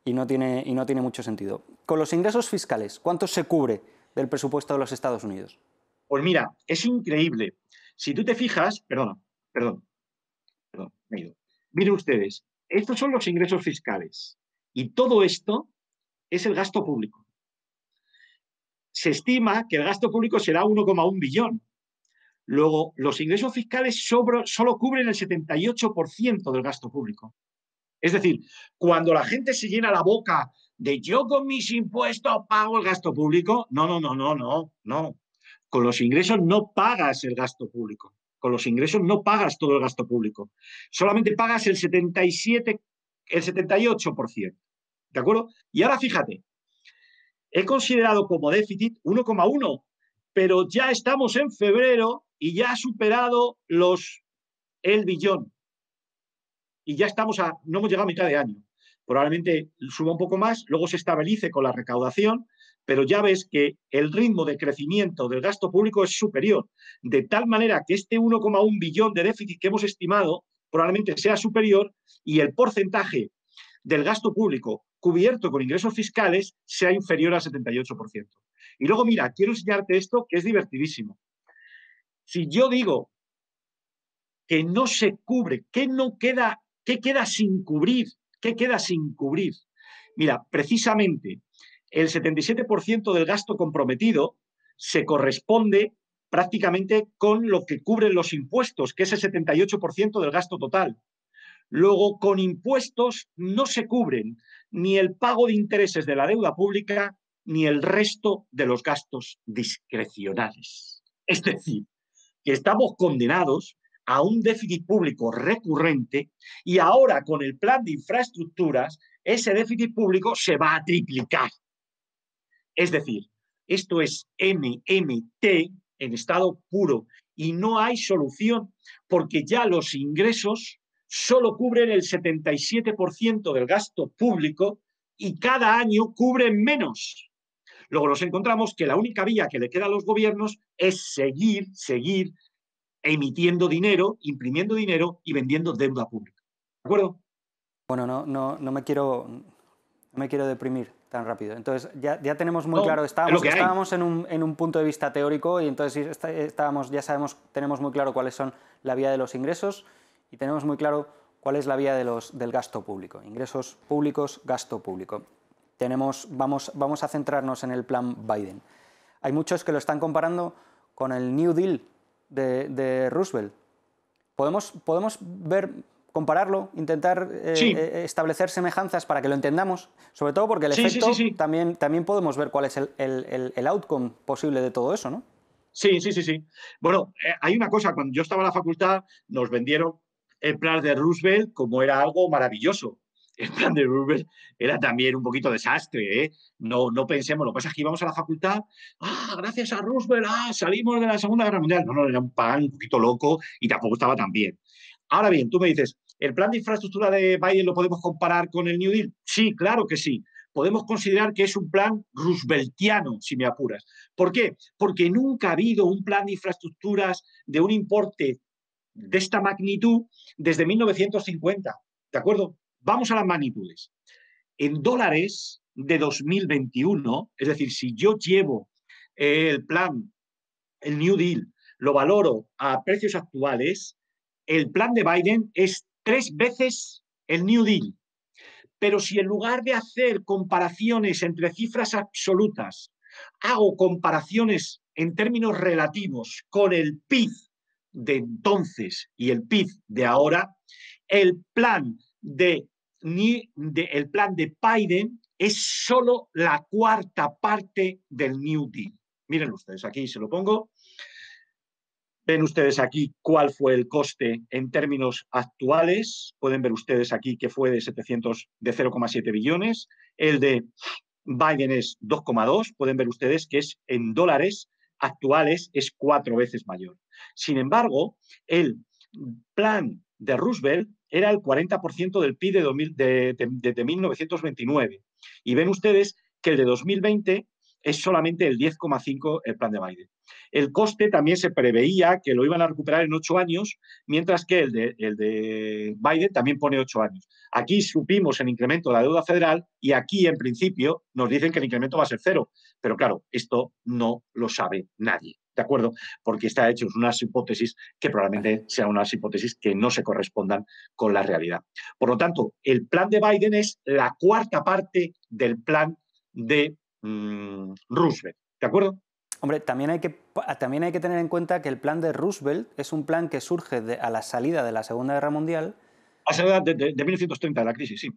Speaker 1: y no, tiene, y no tiene mucho sentido. Con los ingresos fiscales, ¿cuánto se cubre del presupuesto de los Estados Unidos?
Speaker 2: Pues mira, es increíble. Si tú te fijas, perdona, perdón, perdón, me he ido. Miren ustedes, estos son los ingresos fiscales y todo esto es el gasto público se estima que el gasto público será 1,1 billón. Luego, los ingresos fiscales solo cubren el 78% del gasto público. Es decir, cuando la gente se llena la boca de yo con mis impuestos pago el gasto público, no, no, no, no, no, no. Con los ingresos no pagas el gasto público. Con los ingresos no pagas todo el gasto público. Solamente pagas el 77, el 78%. ¿De acuerdo? Y ahora fíjate, He considerado como déficit 1,1, pero ya estamos en febrero y ya ha superado los el billón. Y ya estamos a, no hemos llegado a mitad de año. Probablemente suba un poco más, luego se estabilice con la recaudación, pero ya ves que el ritmo de crecimiento del gasto público es superior, de tal manera que este 1,1 billón de déficit que hemos estimado probablemente sea superior y el porcentaje del gasto público cubierto con ingresos fiscales sea inferior al 78%. Y luego, mira, quiero enseñarte esto que es divertidísimo. Si yo digo que no se cubre, que no queda, que queda sin cubrir, que queda sin cubrir. Mira, precisamente el 77% del gasto comprometido se corresponde prácticamente con lo que cubren los impuestos, que es el 78% del gasto total. Luego, con impuestos no se cubren ni el pago de intereses de la deuda pública ni el resto de los gastos discrecionales. Es decir, que estamos condenados a un déficit público recurrente y ahora con el plan de infraestructuras, ese déficit público se va a triplicar. Es decir, esto es MMT en estado puro y no hay solución porque ya los ingresos solo cubren el 77% del gasto público y cada año cubren menos. Luego nos encontramos que la única vía que le queda a los gobiernos es seguir, seguir emitiendo dinero, imprimiendo dinero y vendiendo deuda pública.
Speaker 1: ¿De acuerdo? Bueno, no, no, no me quiero me quiero deprimir tan rápido. Entonces, ya, tenemos muy claro, estábamos, estábamos en, un, punto de vista teórico y entonces estábamos, ya sabemos, tenemos muy claro cuáles son la vía de los ingresos, y tenemos muy claro cuál es la vía del gasto público. Ingresos públicos, gasto público. Tenemos, vamos, vamos a centrarnos en el plan Biden. Hay muchos que lo están comparando con el New Deal de, Roosevelt. ¿Podemos, podemos ver compararlo, intentar eh, eh, establecer semejanzas para que lo entendamos, sobre todo porque el efecto También,
Speaker 2: también podemos ver cuál es el, outcome posible de todo eso, ¿no? Sí, sí, sí, sí. Bueno, eh, hay una cosa, cuando yo estaba en la facultad nos vendieron el plan de Roosevelt como era algo maravilloso. El plan de Roosevelt era también un poquito desastre, ¿eh? No, no pensemos, lo que pasa es que íbamos a la facultad, ah, gracias a Roosevelt, ah, salimos de la Segunda Guerra Mundial. No, no, era un pan un poquito loco y tampoco estaba tan bien. Ahora bien, tú me dices, ¿el plan de infraestructura de Biden lo podemos comparar con el New Deal? Sí, claro que sí. Podemos considerar que es un plan rooseveltiano, si me apuras. ¿Por qué? Porque nunca ha habido un plan de infraestructuras de un importe de esta magnitud desde 1950. ¿De acuerdo? Vamos a las magnitudes. En dólares de 2021, es decir, si yo llevo eh, el plan, el New Deal, lo valoro a precios actuales, el plan de Biden es tres veces el New Deal. Pero si en lugar de hacer comparaciones entre cifras absolutas, hago comparaciones en términos relativos con el PIB de entonces y el PIB de ahora, el plan de, de, el plan de Biden es solo la cuarta parte del New Deal. Miren ustedes, aquí se lo pongo. Ven ustedes aquí cuál fue el coste en términos actuales. Pueden ver ustedes aquí que fue de 700 de 0,7 billones. El de Biden es 2,2. Pueden ver ustedes que es en dólares actuales es cuatro veces mayor. Sin embargo, el plan de Roosevelt era el 40% del PIB de, 1929. Y ven ustedes que el de 2020 es solamente el 10,5% el plan de Biden. El coste también se preveía que lo iban a recuperar en ocho años, mientras que el de, Biden también pone ocho años. Aquí supimos el incremento de la deuda federal y aquí, en principio, nos dicen que el incremento va a ser cero. Pero claro, esto no lo sabe nadie. ¿De acuerdo? Porque está hecho unas hipótesis que probablemente sean unas hipótesis que no se correspondan con la realidad. Por lo tanto, el plan de Biden es la cuarta parte del plan de mm, Roosevelt. ¿De acuerdo? Hombre, también hay, que, también hay que tener en cuenta que el
Speaker 1: plan de Roosevelt es un plan que surge a la salida de la Segunda Guerra Mundial. A la salida de, 1930, de la crisis, sí.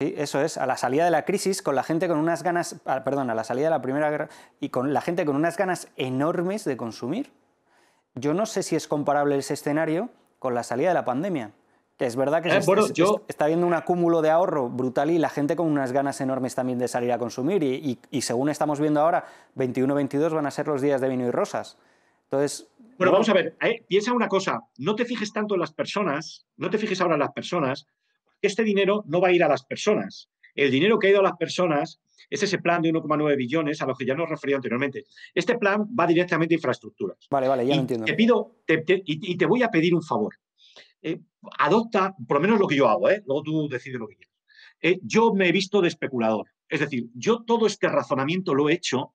Speaker 1: Sí, eso es, a la salida de la crisis, con la gente con unas ganas, perdón, a la salida de la Primera Guerra, y con la gente con unas ganas enormes de consumir. Yo no sé si es comparable ese escenario con la salida de la pandemia es verdad que eh, está viendo un acúmulo de ahorro brutal y la gente con unas ganas enormes también de salir a consumir. Y, según estamos viendo ahora, 21-22 van a ser los días de vino y rosas. Entonces. Bueno, vamos a
Speaker 2: ver, eh, piensa una cosa, no te fijes tanto en las personas, no te fijes ahora en las personas, este dinero no va a ir a las personas. El dinero que ha ido a las personas es ese plan de 1,9 billones a lo que ya nos refería anteriormente. Este plan va directamente a infraestructuras. Vale, vale, ya lo entiendo. Te pido, y, te voy a pedir un favor. Eh, adopta, por lo menos lo que yo hago, ¿eh? luego tú decides lo que quieras. Eh, yo me he visto de especulador. Es decir, yo todo este razonamiento lo he hecho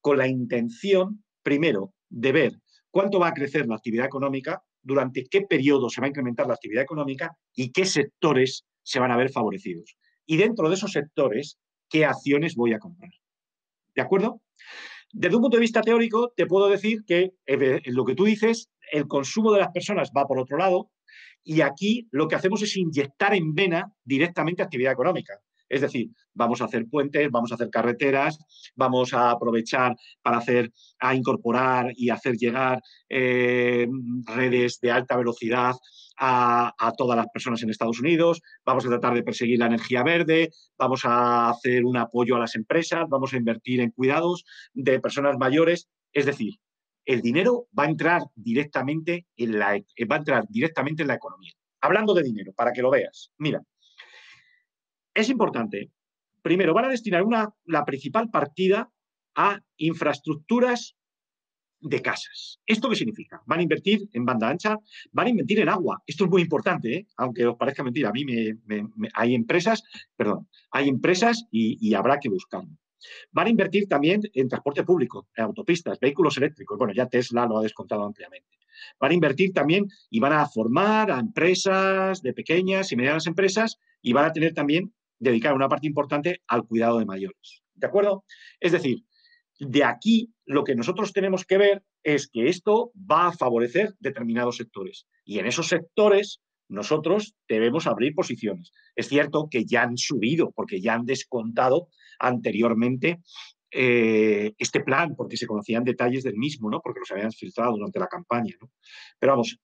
Speaker 2: con la intención, primero, de ver cuánto va a crecer la actividad económica, durante qué periodo se va a incrementar la actividad económica y qué sectores se van a ver favorecidos. Y dentro de esos sectores, qué acciones voy a comprar. ¿De acuerdo? Desde un punto de vista teórico, te puedo decir que eh, lo que tú dices, el consumo de las personas va por otro lado, y aquí lo que hacemos es inyectar en vena directamente actividad económica. Es decir, vamos a hacer puentes, vamos a hacer carreteras, vamos a aprovechar para hacer, a incorporar y hacer llegar eh, redes de alta velocidad a, a, todas las personas en Estados Unidos, vamos a tratar de perseguir la energía verde, vamos a hacer un apoyo a las empresas, vamos a invertir en cuidados de personas mayores. Es decir, el dinero va a entrar directamente en la, eh, va a entrar directamente en la economía. Hablando de dinero, para que lo veas. Mira, es importante. Primero, van a destinar una, la principal partida a infraestructuras de casas. ¿Esto qué significa? Van a invertir en banda ancha, van a invertir en agua. Esto es muy importante, ¿eh? aunque os parezca mentira. A mí hay empresas, perdón, hay empresas y, y habrá que buscarlo. Van a invertir también en transporte público, en autopistas, vehículos eléctricos. Bueno, ya Tesla lo ha descontado ampliamente. Van a invertir también y van a formar a empresas de pequeñas y medianas empresas y van a tener también dedicar una parte importante al cuidado de mayores. ¿De acuerdo? Es decir, de aquí lo que nosotros tenemos que ver es que esto va a favorecer determinados sectores. Y en esos sectores nosotros debemos abrir posiciones. Es cierto que ya han subido porque ya han descontado anteriormente eh, este plan, porque se conocían detalles del mismo, ¿no? porque los habían filtrado durante la campaña. Pero vamos,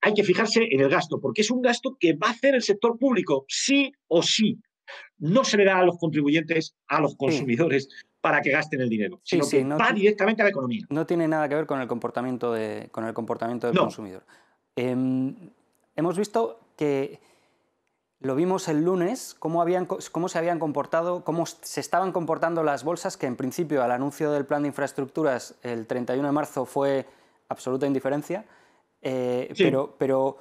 Speaker 2: hay que fijarse en el gasto, porque es un gasto que va a hacer el sector público, sí o sí. No se le da a los contribuyentes, a los consumidores, para que gasten el dinero, sino va
Speaker 1: directamente a la economía. No tiene nada que ver con el comportamiento, con el comportamiento del consumidor. Em, hemos visto que lo vimos el lunes, cómo, habían, cómo se habían comportado, cómo se estaban comportando las bolsas, que en principio al anuncio del plan de infraestructuras el 31 de marzo fue absoluta indiferencia, eh, pero, pero,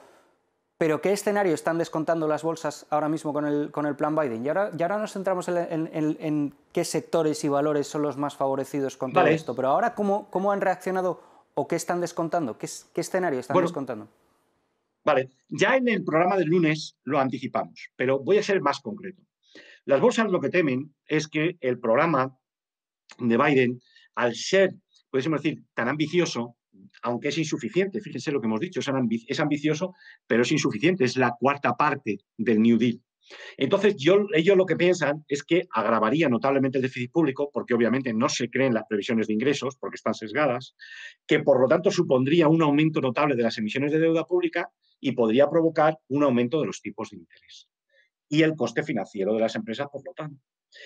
Speaker 1: pero ¿qué escenario están descontando las bolsas ahora mismo con el, con el plan Biden? Y ahora, ahora nos centramos en, qué sectores y valores son los más favorecidos con todo esto, pero ahora ¿cómo, cómo han reaccionado o qué están descontando? ¿Qué,
Speaker 2: escenario están descontando? Vale, ya en el programa del lunes lo anticipamos, pero voy a ser más concreto. Las bolsas lo que temen es que el programa de Biden, al ser, podríamos decir, tan ambicioso, aunque es insuficiente, fíjense lo que hemos dicho, es ambicioso, pero es insuficiente, es la cuarta parte del New Deal. Entonces, ellos lo que piensan es que agravaría notablemente el déficit público, porque obviamente no se creen las previsiones de ingresos, porque están sesgadas, que por lo tanto supondría un aumento notable de las emisiones de deuda pública y podría provocar un aumento de los tipos de interés y el coste financiero de las empresas, por lo tanto.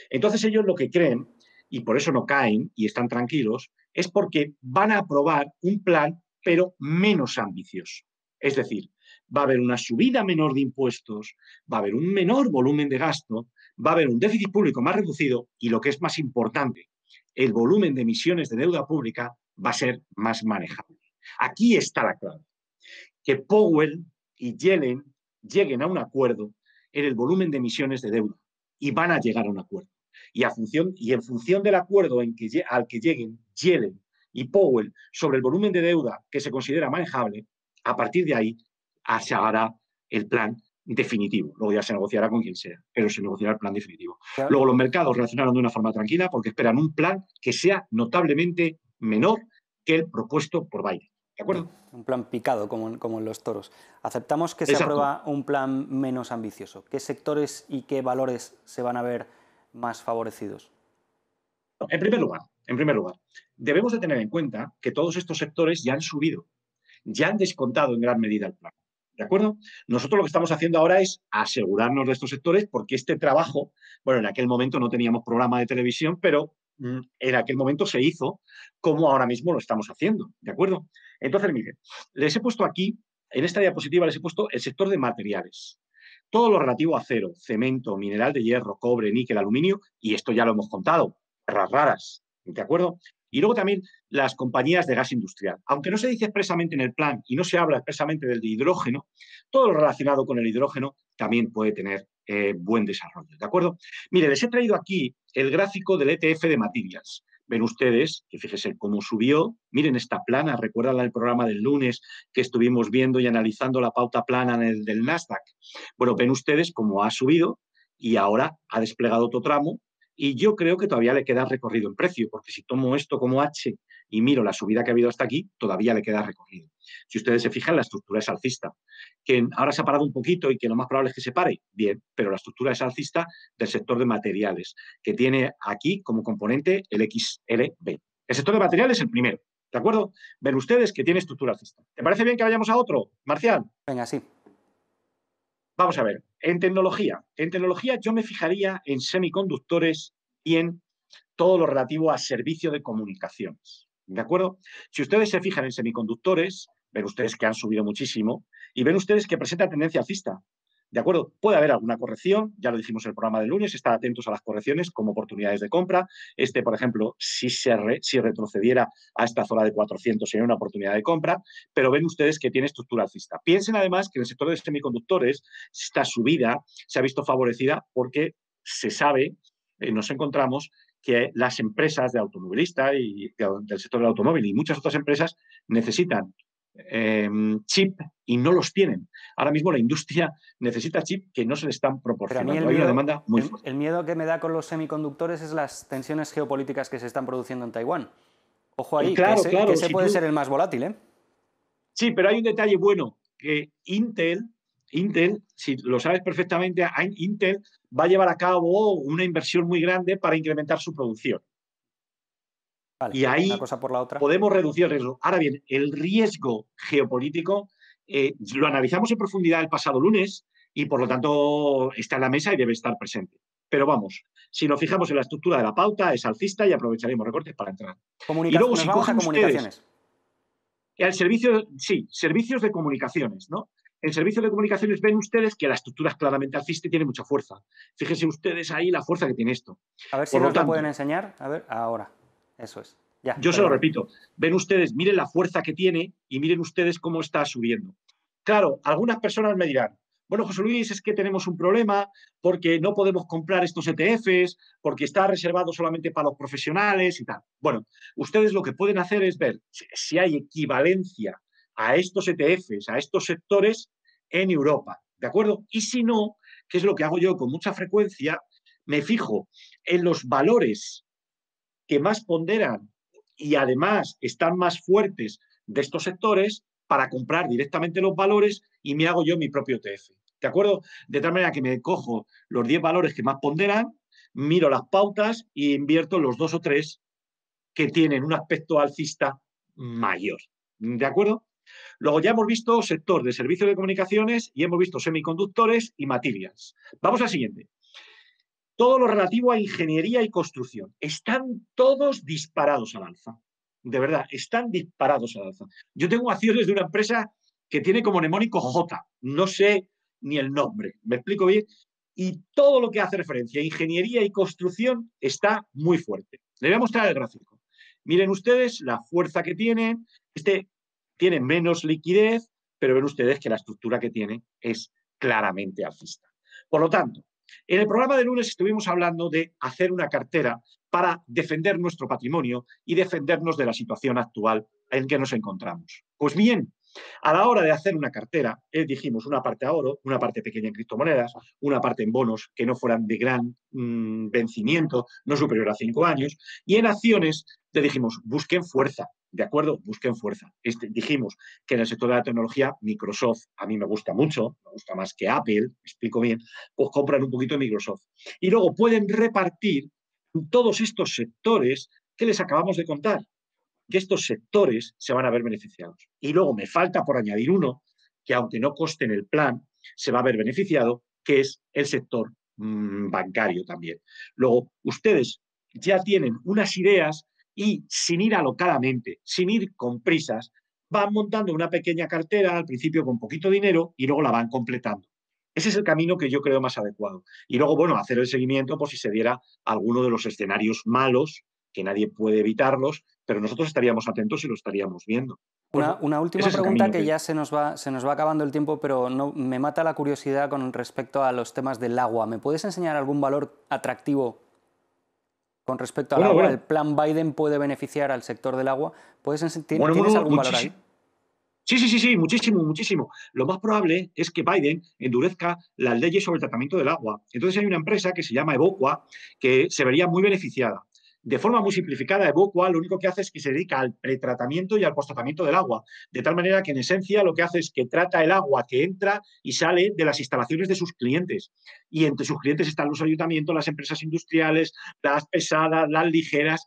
Speaker 2: Entonces, ellos lo que creen, y por eso no caen y están tranquilos, es porque van a aprobar un plan, pero menos ambicioso. Es decir, va a haber una subida menor de impuestos, va a haber un menor volumen de gasto, va a haber un déficit público más reducido y lo que es más importante, el volumen de emisiones de deuda pública va a ser más manejable. Aquí está la clave. Que Powell y Yellen lleguen a un acuerdo en el volumen de emisiones de deuda y van a llegar a un acuerdo. Y, a función, y en función del acuerdo al que lleguen Yellen y Powell sobre el volumen de deuda que se considera manejable, a partir de ahí se hará el plan definitivo. Luego ya se negociará con quien sea, pero se negociará el plan definitivo. Luego los mercados reaccionaron de una forma tranquila porque esperan un plan que sea notablemente menor que el propuesto por Biden. ¿De acuerdo? Un
Speaker 1: plan picado, como, en los toros. Aceptamos que se aprueba un plan menos ambicioso. ¿Qué sectores y qué valores se van a ver más favorecidos?
Speaker 2: En primer lugar, en primer lugar, debemos de tener en cuenta que todos estos sectores ya han subido, ya han descontado en gran medida el plan. ¿De acuerdo? Nosotros lo que estamos haciendo ahora es asegurarnos de estos sectores porque este trabajo, bueno, en aquel momento no teníamos programa de televisión, pero mm, en aquel momento se hizo como ahora mismo lo estamos haciendo. ¿De acuerdo? Entonces, miren, les he puesto aquí, en esta diapositiva les he puesto el sector de materiales. Todo lo relativo a acero, cemento, mineral de hierro, cobre, níquel, aluminio, y esto ya lo hemos contado, raras raras, ¿de acuerdo? Y luego también las compañías de gas industrial. Aunque no se dice expresamente en el plan y no se habla expresamente del de hidrógeno, todo lo relacionado con el hidrógeno también puede tener eh, buen desarrollo. ¿De acuerdo? Mire, les he traído aquí el gráfico del ETF de materials. Ven ustedes que fíjese cómo subió. Miren esta plana, recuerdan el programa del lunes que estuvimos viendo y analizando la pauta plana en el, del Nasdaq. Bueno, ven ustedes cómo ha subido y ahora ha desplegado otro tramo y yo creo que todavía le queda recorrido en precio, porque si tomo esto como H y miro la subida que ha habido hasta aquí, todavía le queda recorrido. Si ustedes se fijan, la estructura es alcista, que ahora se ha parado un poquito y que lo más probable es que se pare, bien, pero la estructura es alcista del sector de materiales, que tiene aquí como componente el XLB. El sector de materiales es el primero, ¿de acuerdo? Ven ustedes que tiene estructura alcista. ¿Te parece bien que vayamos a otro, Marcial? Venga, sí. Vamos a ver, en tecnología. En tecnología yo me fijaría en semiconductores y en todo lo relativo a servicio de comunicaciones. ¿De acuerdo? Si ustedes se fijan en semiconductores, ven ustedes que han subido muchísimo y ven ustedes que presenta tendencia alcista. ¿De acuerdo? Puede haber alguna corrección, ya lo dijimos en el programa del lunes, estar atentos a las correcciones como oportunidades de compra. Este, por ejemplo, si, retrocediera a esta zona de 400 sería una oportunidad de compra, pero ven ustedes que tiene estructura alcista. Piensen además que en el sector de semiconductores esta subida se ha visto favorecida porque se sabe, eh, nos encontramos que las empresas de automovilista y del sector del automóvil y muchas otras empresas necesitan Em, chip y no los tienen. Ahora mismo la industria necesita chip que no se le están proporcionando. Hay una demanda muy el,
Speaker 1: El miedo que me da con los semiconductores es las tensiones geopolíticas que se están
Speaker 2: produciendo en Taiwán. Ojo ahí, que ese, puede ser el más volátil. ¿eh? Sí, pero hay un detalle bueno, que Intel, Intel, si lo sabes perfectamente, Intel va a llevar a cabo una inversión muy grande para incrementar su producción y pues ahí podemos reducir el riesgo. Ahora bien, el riesgo geopolítico eh, lo analizamos en profundidad el pasado lunes y por lo tanto está en la mesa y debe estar presente. Pero vamos, si nos fijamos en la estructura de la pauta, es alcista y aprovecharemos recortes para entrar. y luego, si comunicaciones. servicio, sí, servicios de comunicaciones, ¿no? En servicios de comunicaciones ven ustedes que la estructura es claramente alcista y tiene mucha fuerza. Fíjense ustedes ahí la fuerza que tiene esto. A ver si nos lo pueden
Speaker 1: enseñar. A ver, ahora.
Speaker 2: Eso es. Ya, Yo se lo repito. Ven ustedes, miren la fuerza que tiene y miren ustedes cómo está subiendo. Claro, algunas personas me dirán, bueno, José Luis, es que tenemos un problema porque no podemos comprar estos ETFs, porque está reservado solamente para los profesionales y tal. Bueno, ustedes lo que pueden hacer es ver si hay equivalencia a estos ETFs, a estos sectores en Europa, ¿de acuerdo? Y si no, que es lo que hago yo con mucha frecuencia, me fijo en los valores que más ponderan y además están más fuertes de estos sectores para comprar directamente los valores y me hago yo mi propio TF. ¿De acuerdo? De tal manera que me cojo los 10 valores que más ponderan, miro las pautas y invierto los dos o tres que tienen un aspecto alcista mayor. ¿De acuerdo? Luego ya hemos visto sector de servicios de comunicaciones y hemos visto semiconductores y materials. Vamos al siguiente todo lo relativo a ingeniería y construcción. Están todos disparados al alza. De verdad, están disparados al alza. Yo tengo acciones de una empresa que tiene como mnemónico J, no sé ni el nombre, me explico bien, y todo lo que hace referencia a ingeniería y construcción está muy fuerte. Le voy a mostrar el gráfico. Miren ustedes la fuerza que tiene, este tiene menos liquidez, pero ven ustedes que la estructura que tiene es claramente alcista. Por lo tanto, en el programa de lunes estuvimos hablando de hacer una cartera para defender nuestro patrimonio y defendernos de la situación actual en que nos encontramos. Pues bien, a la hora de hacer una cartera, eh, dijimos una parte a oro, una parte pequeña en criptomonedas, una parte en bonos que no fueran de gran mm, vencimiento, no superior a cinco años, y en acciones le dijimos, busquen fuerza, ¿De acuerdo? Busquen fuerza. Este, dijimos que en el sector de la tecnología, Microsoft, a mí me gusta mucho, me gusta más que Apple, explico bien, pues compran un poquito de Microsoft. Y luego pueden repartir todos estos sectores que les acabamos de contar, que estos sectores se van a ver beneficiados. Y luego me falta por añadir uno, que aunque no coste en el plan, se va a ver beneficiado, que es el sector mm, bancario también. Luego, ustedes ya tienen unas ideas y sin ir alocadamente, sin ir con prisas, van montando una pequeña cartera al principio con poquito dinero y luego la van completando. Ese es el camino que yo creo más adecuado. Y luego, bueno, hacer el seguimiento por si se diera alguno de los escenarios malos, que nadie puede evitarlos, pero nosotros estaríamos atentos y lo estaríamos viendo. una,
Speaker 1: última pregunta que, ya se nos, va, se nos va acabando el tiempo, pero no, me mata la curiosidad con respecto a los temas del agua. ¿Me puedes enseñar algún valor atractivo con respecto al agua? ¿El plan Biden
Speaker 2: puede beneficiar al sector del agua? ¿Puedes sentir, algún valor ahí? Sí, sí, sí, sí, muchísimo, muchísimo. Lo más probable es que Biden endurezca las leyes sobre el tratamiento del agua. Entonces hay una empresa que se llama Evoqua que se vería muy beneficiada de forma muy simplificada, Evoqua lo único que hace es que se dedica al pretratamiento y al postratamiento del agua, de tal manera que en esencia lo que hace es que trata el agua que entra y sale de las instalaciones de sus clientes. Y entre sus clientes están los ayuntamientos, las empresas industriales, las pesadas, las ligeras.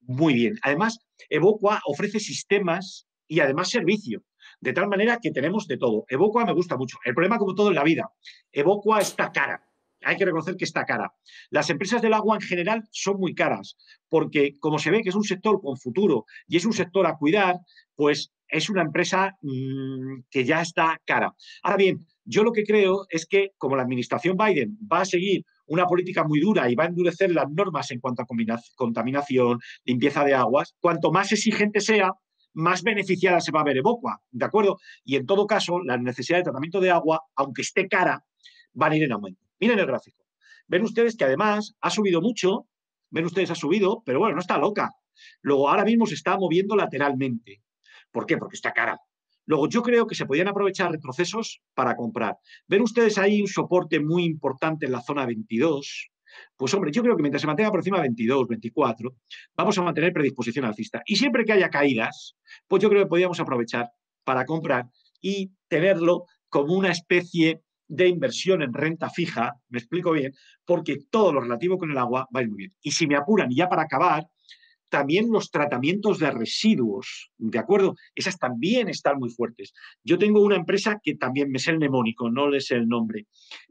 Speaker 2: Muy bien. Además, Evoqua ofrece sistemas y además servicio. De tal manera que tenemos de todo. Evoqua me gusta mucho. El problema, como todo en la vida, Evoqua está cara hay que reconocer que está cara. Las empresas del agua en general son muy caras, porque como se ve que es un sector con futuro y es un sector a cuidar, pues es una empresa mm, que ya está cara. Ahora bien, yo lo que creo es que como la administración Biden va a seguir una política muy dura y va a endurecer las normas en cuanto a contaminación, limpieza de aguas, cuanto más exigente sea, más beneficiada se va a ver Evoqua, ¿de acuerdo? Y en todo caso, la necesidad de tratamiento de agua, aunque esté cara, van a ir en aumento. Miren el gráfico. Ven ustedes que además ha subido mucho, ven ustedes ha subido, pero bueno, no está loca. Luego ahora mismo se está moviendo lateralmente. ¿Por qué? Porque está cara. Luego yo creo que se podían aprovechar retrocesos para comprar. Ven ustedes ahí un soporte muy importante en la zona 22. Pues hombre, yo creo que mientras se mantenga por encima 22, 24, vamos a mantener predisposición alcista. Y siempre que haya caídas, pues yo creo que podíamos aprovechar para comprar y tenerlo como una especie de inversión en renta fija, me explico bien, porque todo lo relativo con el agua va a ir muy bien. Y si me apuran, ya para acabar, también los tratamientos de residuos, ¿de acuerdo? Esas también están muy fuertes. Yo tengo una empresa que también me es el mnemónico, no le sé el nombre.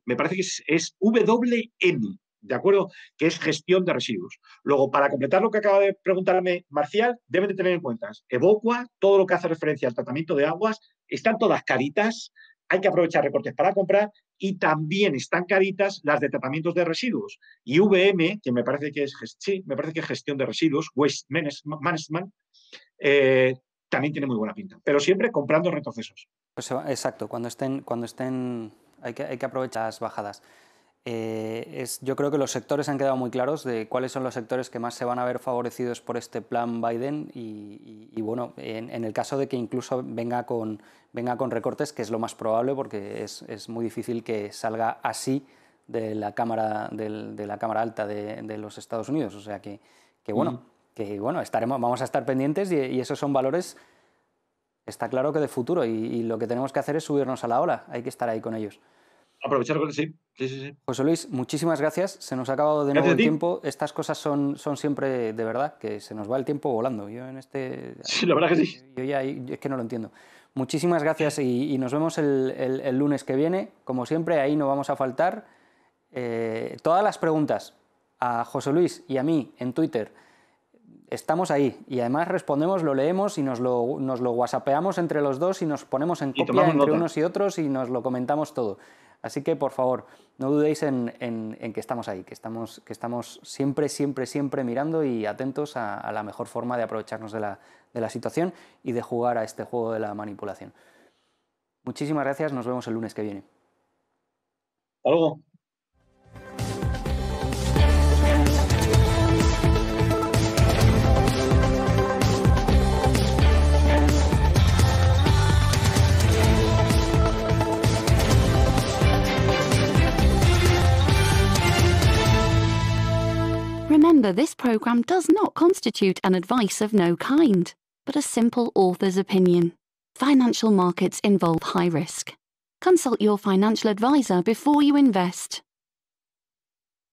Speaker 2: Me parece que es, WM, ¿de acuerdo? Que es gestión de residuos. Luego, para completar lo que acaba de preguntarme Marcial, deben de tener en cuenta, Evoqua, todo lo que hace referencia al tratamiento de aguas, están todas caritas, hay que aprovechar recortes para comprar y también están caritas las de tratamientos de residuos. Y VM, que me parece que es, gestión de residuos, Waste Management, eh, también tiene muy buena pinta, pero siempre comprando
Speaker 1: retrocesos. Pues, exacto, cuando estén, cuando estén hay, hay que aprovechar las bajadas. Eh, yo creo que los sectores han quedado muy claros de cuáles son los sectores que más se van a ver favorecidos por este plan Biden y, bueno, en, el caso de que incluso venga con, venga con recortes, que es lo más probable porque es, es muy difícil que salga así de la Cámara, del, de la cámara Alta de, los Estados Unidos. O sea que, que bueno, que bueno, estaremos, vamos a estar pendientes y, esos son valores está claro que de futuro y, y, lo que tenemos que hacer es subirnos a la ola, hay que estar ahí con ellos
Speaker 2: aprovechar sí. Sí,
Speaker 1: José Luis, muchísimas gracias. Se nos ha acabado de nuevo el tiempo. Estas cosas son, siempre de verdad, que se nos va el tiempo volando. Yo en este. Sí, la verdad que sí. Yo ya es que no lo entiendo. Muchísimas gracias y, nos vemos el, lunes que viene. Como siempre, ahí no vamos a faltar. Eh, todas las preguntas a José Luis y a mí en Twitter estamos ahí y además respondemos, lo leemos y nos lo, nos lo whatsappeamos entre los dos y nos ponemos en entre unos y otros y nos lo comentamos todo. Así que, por favor, no dudéis en, que estamos ahí, que estamos, que estamos siempre, siempre, siempre mirando y atentos a, la mejor forma de aprovecharnos de la, de la situación y de jugar a este juego de la manipulación. Muchísimas gracias, nos vemos el lunes que viene. Hasta Remember, this programme does not constitute an advice of no kind, but a simple author's opinion. Financial
Speaker 2: markets involve high risk. Consult your financial advisor before you invest.